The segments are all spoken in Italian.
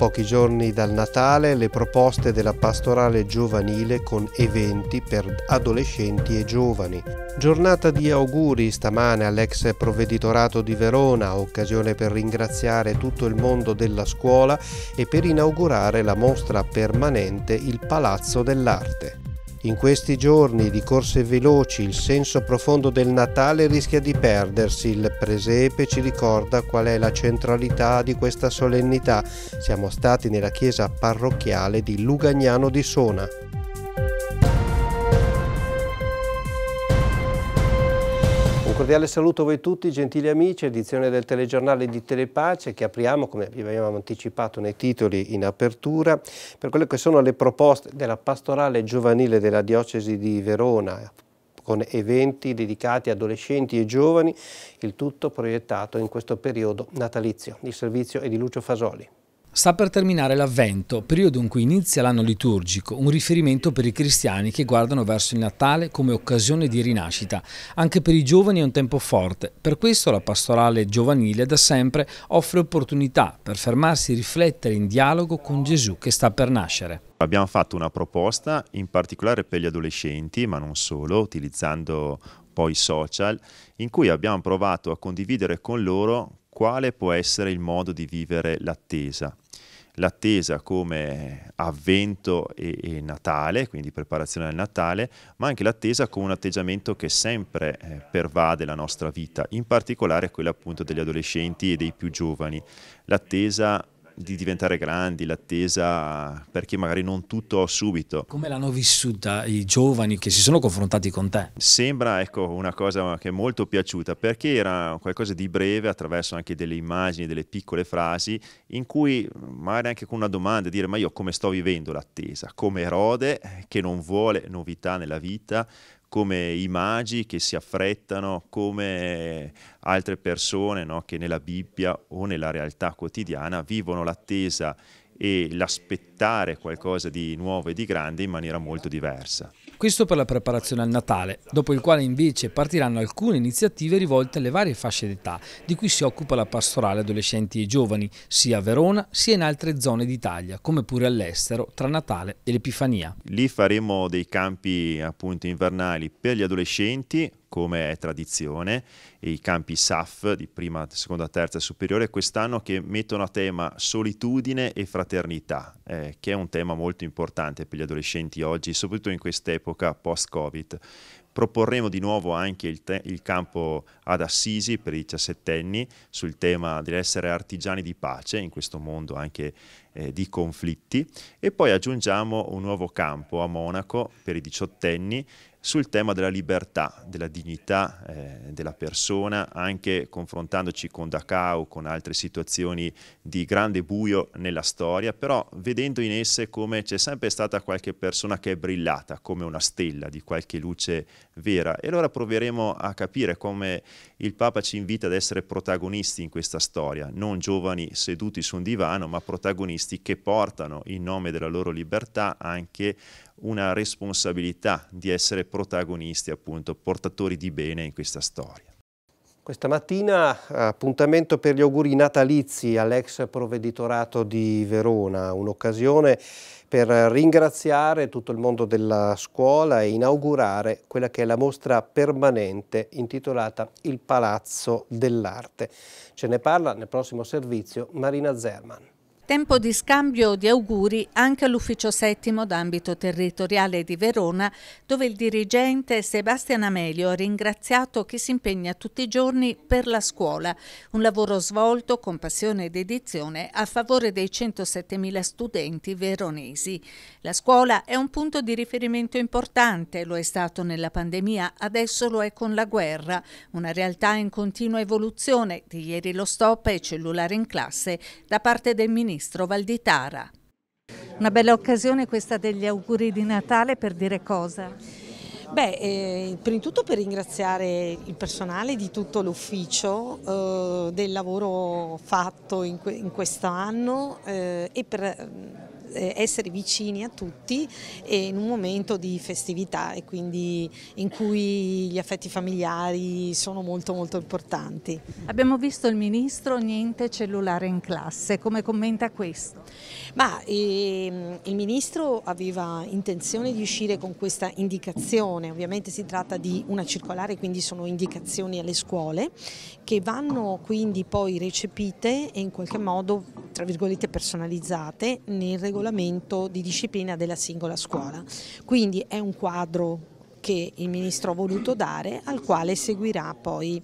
pochi giorni dal Natale, le proposte della pastorale giovanile con eventi per adolescenti e giovani. Giornata di auguri stamane all'ex provveditorato di Verona, occasione per ringraziare tutto il mondo della scuola e per inaugurare la mostra permanente Il Palazzo dell'Arte. In questi giorni di corse veloci il senso profondo del Natale rischia di perdersi. Il presepe ci ricorda qual è la centralità di questa solennità. Siamo stati nella chiesa parrocchiale di Lugagnano di Sona. cordiale saluto a voi tutti, gentili amici, edizione del telegiornale di Telepace che apriamo, come vi avevamo anticipato nei titoli in apertura, per quelle che sono le proposte della pastorale giovanile della diocesi di Verona, con eventi dedicati a adolescenti e giovani, il tutto proiettato in questo periodo natalizio. Il servizio è di Lucio Fasoli. Sta per terminare l'Avvento, periodo in cui inizia l'anno liturgico, un riferimento per i cristiani che guardano verso il Natale come occasione di rinascita. Anche per i giovani è un tempo forte, per questo la pastorale giovanile da sempre offre opportunità per fermarsi e riflettere in dialogo con Gesù che sta per nascere. Abbiamo fatto una proposta in particolare per gli adolescenti, ma non solo, utilizzando poi social, in cui abbiamo provato a condividere con loro quale può essere il modo di vivere l'attesa l'attesa come avvento e, e, Natale, quindi preparazione al Natale, ma anche l'attesa come un atteggiamento che sempre eh, pervade la nostra vita, in particolare quella appunto degli adolescenti e dei più giovani, l'attesa di diventare grandi, l'attesa perché magari non tutto subito. Come l'hanno vissuta i giovani che si sono confrontati con te? Sembra ecco, una cosa che è molto piaciuta perché era qualcosa di breve attraverso anche delle immagini, delle piccole frasi in cui magari anche con una domanda dire ma io come sto vivendo l'attesa? Come Erode che non vuole novità nella vita, come i magi che si affrettano, come altre persone no, che nella Bibbia o nella realtà quotidiana vivono l'attesa e l'aspettare qualcosa di nuovo e di grande in maniera molto diversa. Questo per la preparazione al Natale, dopo il quale invece partiranno alcune iniziative rivolte alle varie fasce d'età di cui si occupa la pastorale adolescenti e giovani, sia a Verona sia in altre zone d'Italia, come pure all'estero, tra Natale e l'Epifania. Lì faremo dei campi appunto invernali per gli adolescenti, come è tradizione, e i campi SAF di prima, seconda, terza e superiore quest'anno che mettono a tema solitudine e fraternità, eh, che è un tema molto importante per gli adolescenti oggi, soprattutto in quest'epoca post-Covid. Proporremo di nuovo anche il, te- il campo ad Assisi per i 17 anni sul tema dell'essere artigiani di pace in questo mondo anche eh, di conflitti e poi aggiungiamo un nuovo campo a Monaco per i diciottenni sul tema della libertà, della dignità eh, della persona, anche confrontandoci con Dachau, con altre situazioni di grande buio nella storia, però vedendo in esse come c'è sempre stata qualche persona che è brillata come una stella di qualche luce vera. E allora proveremo a capire come il Papa ci invita ad essere protagonisti in questa storia, non giovani seduti su un divano, ma protagonisti professionisti che portano in nome della loro libertà anche una responsabilità di essere protagonisti, appunto portatori di bene in questa storia. Questa mattina appuntamento per gli auguri natalizi all'ex provveditorato di Verona, un'occasione per ringraziare tutto il mondo della scuola e inaugurare quella che è la mostra permanente intitolata Il Palazzo dell'Arte. Ce ne parla nel prossimo servizio Marina Zerman. Tempo di scambio di auguri anche all'ufficio settimo d'ambito territoriale di Verona, dove il dirigente Sebastian Amelio ha ringraziato chi si impegna tutti i giorni per la scuola, un lavoro svolto con passione ed edizione a favore dei 107.000 studenti veronesi. La scuola è un punto di riferimento importante, lo è stato nella pandemia, adesso lo è con la guerra, una realtà in continua evoluzione, di ieri lo stop e cellulare in classe da parte del ministro ministro Valditara. Una bella occasione questa degli auguri di Natale per dire cosa? Beh, eh, prima di tutto per ringraziare il personale di tutto l'ufficio eh, del lavoro fatto in, que in questo anno eh, e per eh, essere vicini a tutti e in un momento di festività e quindi in cui gli affetti familiari sono molto molto importanti. Abbiamo visto il Ministro niente cellulare in classe, come commenta questo? Ma, ehm, il Ministro aveva intenzione di uscire con questa indicazione, ovviamente si tratta di una circolare quindi sono indicazioni alle scuole che vanno quindi poi recepite e in qualche modo tra virgolette personalizzate nel regolamento di disciplina della singola scuola. Quindi è un quadro che il Ministro ha voluto dare al quale seguirà poi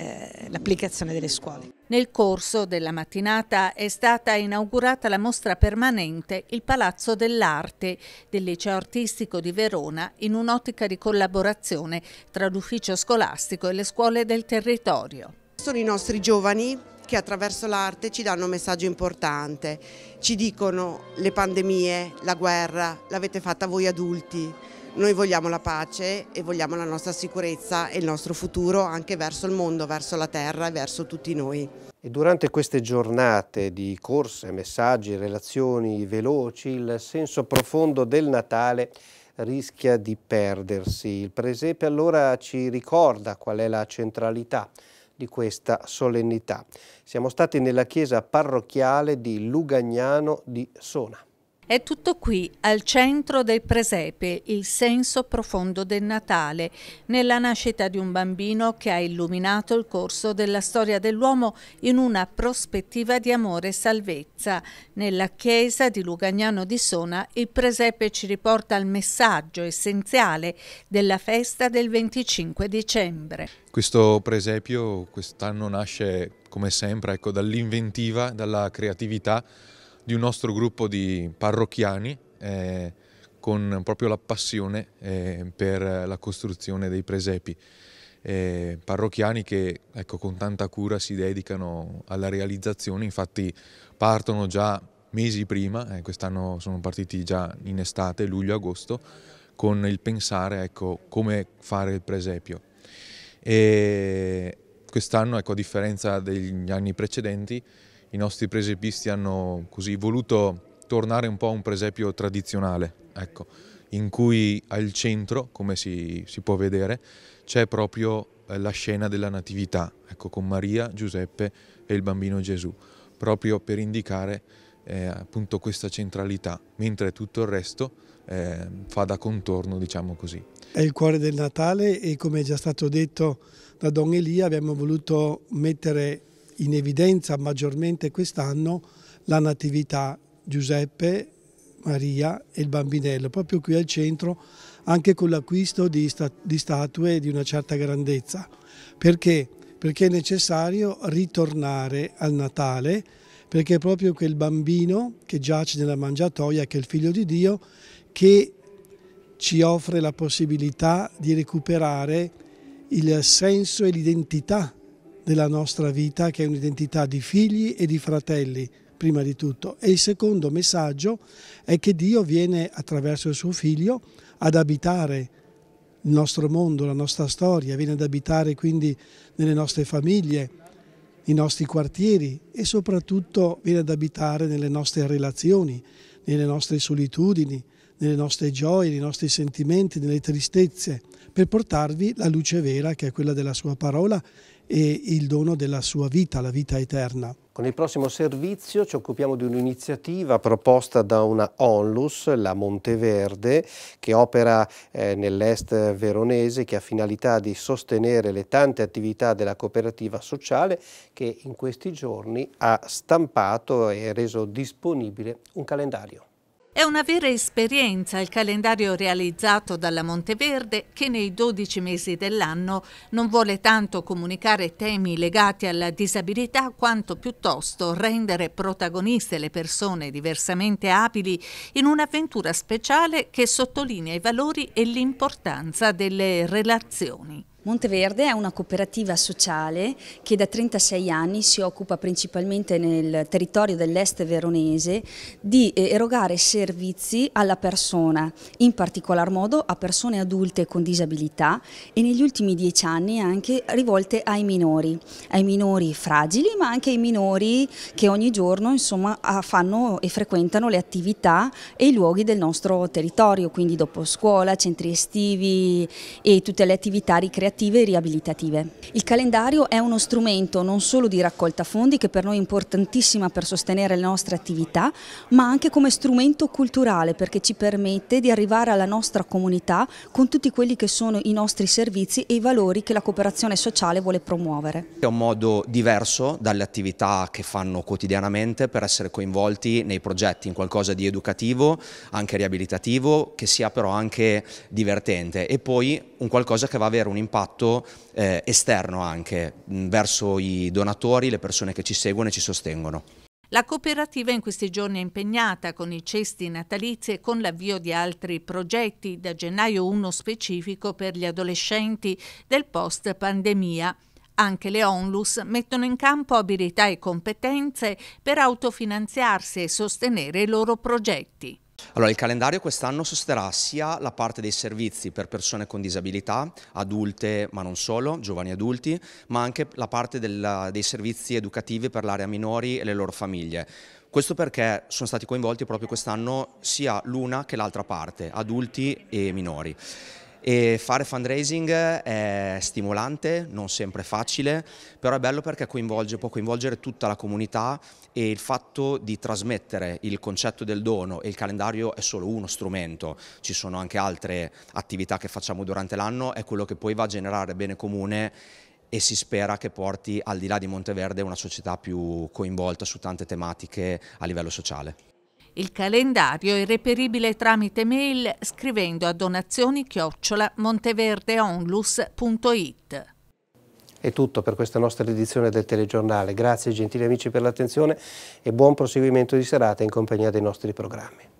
eh, l'applicazione delle scuole. Nel corso della mattinata è stata inaugurata la mostra permanente Il Palazzo dell'Arte del Liceo Artistico di Verona in un'ottica di collaborazione tra l'ufficio scolastico e le scuole del territorio. Sono i nostri giovani che attraverso l'arte ci danno un messaggio importante, ci dicono le pandemie, la guerra, l'avete fatta voi adulti, noi vogliamo la pace e vogliamo la nostra sicurezza e il nostro futuro anche verso il mondo, verso la terra e verso tutti noi. E durante queste giornate di corse, messaggi, relazioni veloci, il senso profondo del Natale rischia di perdersi. Il presepe allora ci ricorda qual è la centralità di questa solennità. Siamo stati nella chiesa parrocchiale di Lugagnano di Sona. È tutto qui, al centro del presepe, il senso profondo del Natale, nella nascita di un bambino che ha illuminato il corso della storia dell'uomo in una prospettiva di amore e salvezza. Nella chiesa di Lugagnano di Sona il presepe ci riporta al messaggio essenziale della festa del 25 dicembre. Questo presepio quest'anno nasce come sempre ecco, dall'inventiva, dalla creatività di un nostro gruppo di parrocchiani eh, con proprio la passione eh, per la costruzione dei presepi. Eh, parrocchiani che ecco, con tanta cura si dedicano alla realizzazione, infatti partono già mesi prima, eh, quest'anno sono partiti già in estate, luglio-agosto, con il pensare ecco, come fare il presepio. E quest'anno, ecco, a differenza degli anni precedenti, i nostri presepisti hanno così voluto tornare un po' a un presepio tradizionale, ecco, in cui al centro, come si, si può vedere, c'è proprio eh, la scena della Natività, ecco, con Maria, Giuseppe e il bambino Gesù, proprio per indicare eh, appunto questa centralità, mentre tutto il resto eh, fa da contorno, diciamo così. È il cuore del Natale e come è già stato detto da Don Elia abbiamo voluto mettere in evidenza maggiormente quest'anno la Natività Giuseppe, Maria e il bambinello, proprio qui al centro, anche con l'acquisto di, di statue di una certa grandezza. Perché? Perché è necessario ritornare al Natale, perché è proprio quel bambino che giace nella mangiatoia, che è il figlio di Dio, che ci offre la possibilità di recuperare il senso e l'identità della nostra vita che è un'identità di figli e di fratelli prima di tutto. E il secondo messaggio è che Dio viene attraverso il suo figlio ad abitare il nostro mondo, la nostra storia, viene ad abitare quindi nelle nostre famiglie, i nostri quartieri e soprattutto viene ad abitare nelle nostre relazioni, nelle nostre solitudini, nelle nostre gioie, nei nostri sentimenti, nelle tristezze, per portarvi la luce vera che è quella della sua parola e il dono della sua vita, la vita eterna. Con il prossimo servizio ci occupiamo di un'iniziativa proposta da una onlus, la Monteverde, che opera eh, nell'est veronese, che ha finalità di sostenere le tante attività della cooperativa sociale che in questi giorni ha stampato e reso disponibile un calendario. È una vera esperienza il calendario realizzato dalla Monteverde che nei 12 mesi dell'anno non vuole tanto comunicare temi legati alla disabilità quanto piuttosto rendere protagoniste le persone diversamente abili in un'avventura speciale che sottolinea i valori e l'importanza delle relazioni. Monteverde è una cooperativa sociale che da 36 anni si occupa principalmente nel territorio dell'est veronese di eh, erogare servizi alla persona, in particolar modo a persone adulte con disabilità e negli ultimi dieci anni anche rivolte ai minori, ai minori fragili ma anche ai minori che ogni giorno insomma, fanno e frequentano le attività e i luoghi del nostro territorio, quindi dopo scuola, centri estivi e tutte le attività ricreative attive e riabilitative. Il calendario è uno strumento non solo di raccolta fondi che per noi è importantissima per sostenere le nostre attività, ma anche come strumento culturale perché ci permette di arrivare alla nostra comunità con tutti quelli che sono i nostri servizi e i valori che la cooperazione sociale vuole promuovere. È un modo diverso dalle attività che fanno quotidianamente per essere coinvolti nei progetti, in qualcosa di educativo, anche riabilitativo, che sia però anche divertente e poi un qualcosa che va a avere un impatto impatto eh, esterno anche, mm, verso i donatori, le persone che ci seguono e ci sostengono. La cooperativa in questi giorni è impegnata con i cesti natalizi e con l'avvio di altri progetti, da gennaio uno specifico per gli adolescenti del post pandemia. Anche le onlus mettono in campo abilità e competenze per autofinanziarsi e sostenere i loro progetti. Allora, il calendario quest'anno sosterrà sia la parte dei servizi per persone con disabilità, adulte ma non solo, giovani adulti, ma anche la parte del, dei servizi educativi per l'area minori e le loro famiglie. Questo perché sono stati coinvolti proprio quest'anno sia l'una che l'altra parte, adulti e minori e fare fundraising è stimolante, non sempre facile, però è bello perché coinvolge, può coinvolgere tutta la comunità e il fatto di trasmettere il concetto del dono e il calendario è solo uno strumento, ci sono anche altre attività che facciamo durante l'anno, è quello che poi va a generare bene comune e si spera che porti al di là di Monteverde una società più coinvolta su tante tematiche a livello sociale. Il calendario è reperibile tramite mail scrivendo a donazioni chiocciola monteverdeonlus.it. È tutto per questa nostra edizione del telegiornale. Grazie gentili amici per l'attenzione e buon proseguimento di serata in compagnia dei nostri programmi.